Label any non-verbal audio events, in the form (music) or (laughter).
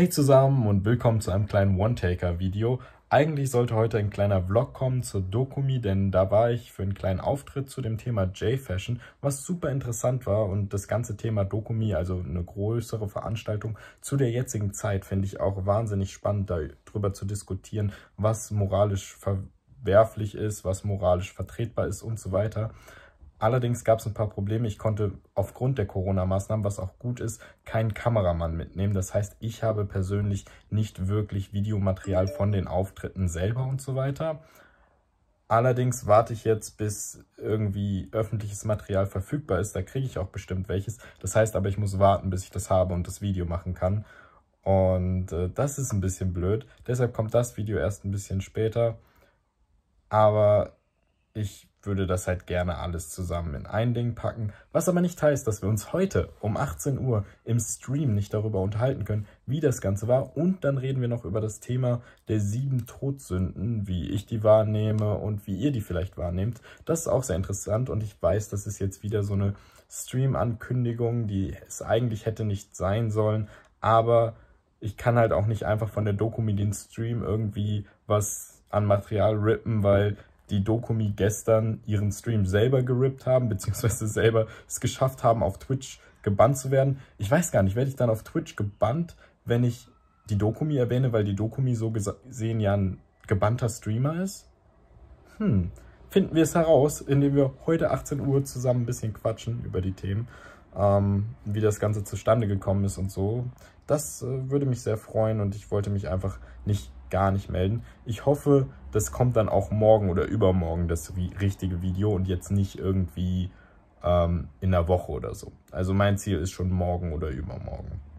Hey zusammen und willkommen zu einem kleinen One-Taker-Video. Eigentlich sollte heute ein kleiner Vlog kommen zur Dokumi, denn da war ich für einen kleinen Auftritt zu dem Thema J-Fashion, was super interessant war und das ganze Thema Dokumi, also eine größere Veranstaltung zu der jetzigen Zeit, finde ich auch wahnsinnig spannend, darüber zu diskutieren, was moralisch verwerflich ist, was moralisch vertretbar ist und so weiter. Allerdings gab es ein paar Probleme. Ich konnte aufgrund der Corona-Maßnahmen, was auch gut ist, keinen Kameramann mitnehmen. Das heißt, ich habe persönlich nicht wirklich Videomaterial von den Auftritten selber und so weiter. Allerdings warte ich jetzt, bis irgendwie öffentliches Material verfügbar ist. Da kriege ich auch bestimmt welches. Das heißt aber, ich muss warten, bis ich das habe und das Video machen kann. Und äh, das ist ein bisschen blöd. Deshalb kommt das Video erst ein bisschen später. Aber ich würde das halt gerne alles zusammen in ein Ding packen. Was aber nicht heißt, dass wir uns heute um 18 Uhr im Stream nicht darüber unterhalten können, wie das Ganze war. Und dann reden wir noch über das Thema der sieben Todsünden, wie ich die wahrnehme und wie ihr die vielleicht wahrnehmt. Das ist auch sehr interessant und ich weiß, das ist jetzt wieder so eine Stream-Ankündigung, die es eigentlich hätte nicht sein sollen. Aber ich kann halt auch nicht einfach von der Doku mit dem Stream irgendwie was an Material rippen, weil die Dokumi gestern ihren Stream selber gerippt haben, beziehungsweise (laughs) selber es geschafft haben, auf Twitch gebannt zu werden. Ich weiß gar nicht, werde ich dann auf Twitch gebannt, wenn ich die Dokumi erwähne, weil die Dokumi so gesehen ja ein gebannter Streamer ist? Hm, finden wir es heraus, indem wir heute 18 Uhr zusammen ein bisschen quatschen über die Themen, ähm, wie das Ganze zustande gekommen ist und so. Das äh, würde mich sehr freuen und ich wollte mich einfach nicht gar nicht melden. Ich hoffe, das kommt dann auch morgen oder übermorgen, das richtige Video und jetzt nicht irgendwie ähm, in der Woche oder so. Also mein Ziel ist schon morgen oder übermorgen.